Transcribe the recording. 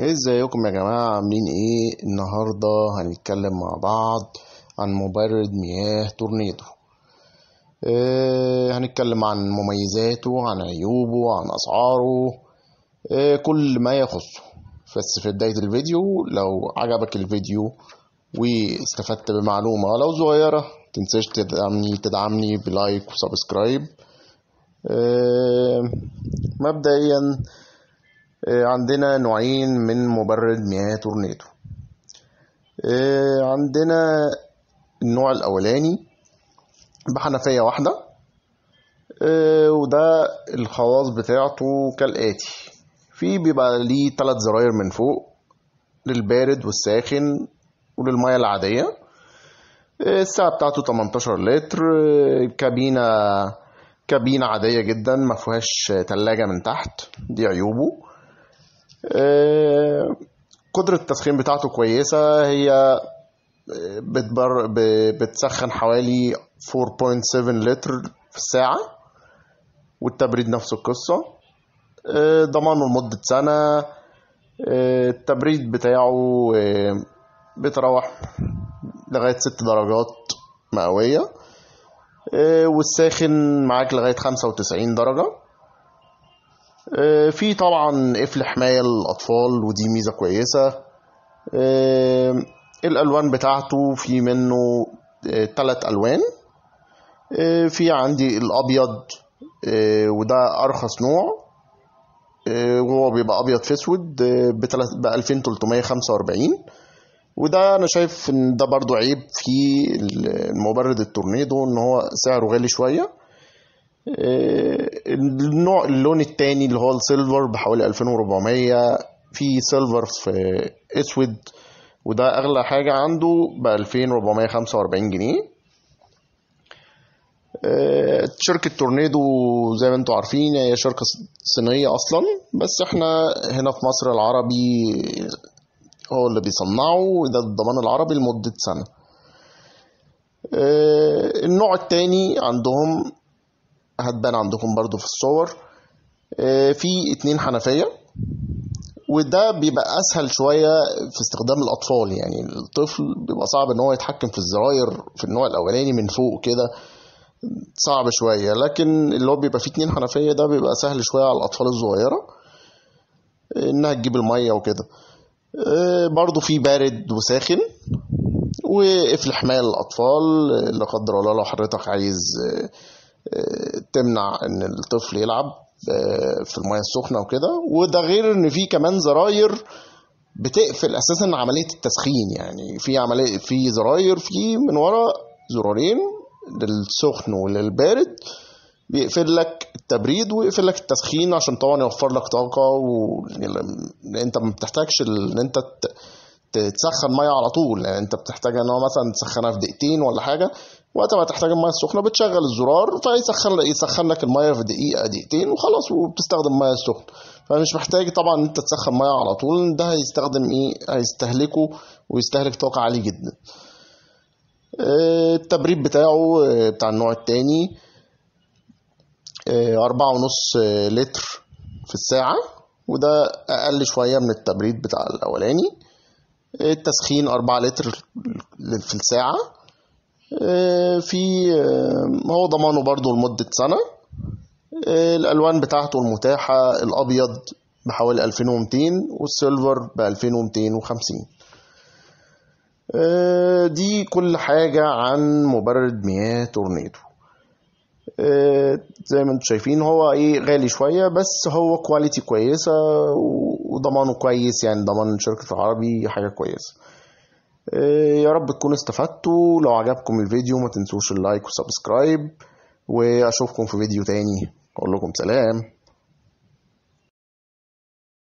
إيه، ازيكم يا جماعة عاملين ايه النهاردة هنتكلم مع بعض عن مبرد مياه تورنيدو اه هنتكلم عن مميزاته عن عيوبه عن اسعاره اه كل ما يخصه بس في بداية الفيديو لو عجبك الفيديو واستفدت بمعلومة لو صغيرة متنساش تدعمني تدعمني بلايك وسبسكرايب اه مبدئيا آه، عندنا نوعين من مبرد مياه تورنيدو آه، عندنا النوع الأولاني بحنفية واحدة آه، وده الخواص بتاعته كالآتي في بيبقى ليه تلات زراير من فوق للبارد والساخن وللمية العادية الساعة بتاعته 18 لتر كابينة كابينة عادية جدا ما فيهاش تلاجة من تحت دي عيوبه آه، قدرة التسخين بتاعته كويسة هي آه، بتبر بتسخن حوالي 4.7 لتر في الساعة والتبريد نفس القصة آه، ضمانه لمدة سنة التبريد بتاعه بتروح لغاية ست درجات مئوية والساخن معاك لغاية خمسة وتسعين درجة آه، في طبعا قفل حماية للأطفال ودي ميزة كويسة آه، الألوان بتاعته في منه آه، تلات ألوان في عندي الأبيض وده أرخص نوع وهو بيبقى أبيض في أسود ب 2345 وده انا شايف ان ده برضو عيب في المبرد التورنيدو ان هو سعره غالي شويه آه، النوع اللون الثاني اللي هو السيلفر بحوالي 2400 في سيلفر في اسود وده اغلى حاجة عنده ب 2445 جنيه آه، شركة تورنيدو زي ما انتم عارفين هي شركة صينية اصلا بس احنا هنا في مصر العربي هو اللي بيصنعه وده الضمان العربي لمدة سنة آه، النوع التاني عندهم هتبان عندكم برضو في الصور آه، في اتنين حنفية وده بيبقى اسهل شوية في استخدام الاطفال يعني الطفل بيبقى صعب ان هو يتحكم في الزراير في النوع الاولاني من فوق كده صعب شوية لكن اللي هو بيبقى فيه اتنين حنفية ده بيبقى سهل شوية على الاطفال الصغيرة انها تجيب المية وكده آه، برضو في بارد وساخن وقفل حماية للأطفال لا قدر الله لو حضرتك عايز آه، تمنع ان الطفل يلعب آه، في الميه السخنه وكده وده غير ان في كمان زراير بتقفل اساسا عمليه التسخين يعني في عمليه في زراير في من ورا زرارين للسخن وللبارد بيقفل لك التبريد ويقفل لك التسخين عشان طبعا يوفر لك طاقه وانت ما بتحتاجش ان انت تسخن ميه على طول يعني انت بتحتاج ان هو مثلا تسخنها في دقيقتين ولا حاجه وقت ما تحتاج الميه السخنه بتشغل الزرار فيسخن يسخن لك الميه في دقيقه دقيقتين وخلاص وبتستخدم ميه سخنه فمش محتاج طبعا انت تسخن ميه على طول ده هيستخدم ايه هيستهلكه ويستهلك طاقه عاليه جدا آه، التبريد بتاعه آه، بتاع النوع التاني آه، أربعة ونص لتر في الساعة وده أقل شوية من التبريد بتاع الأولاني التسخين أربعة لتر في الساعة آه، في آه، هو ضمانه برضو لمدة سنة آه، الألوان بتاعته المتاحة الأبيض بحوالي 2200 والسيلفر ب 2250 دي كل حاجة عن مبرد مياه تورنيدو زي ما انتم شايفين هو ايه غالي شوية بس هو كواليتي كويسة وضمانه كويس يعني ضمان شركة العربي حاجة كويسة إيه، يا رب تكونوا استفدتوا لو عجبكم الفيديو ما تنسوش اللايك والسبسكرايب واشوفكم في فيديو تاني اقول لكم سلام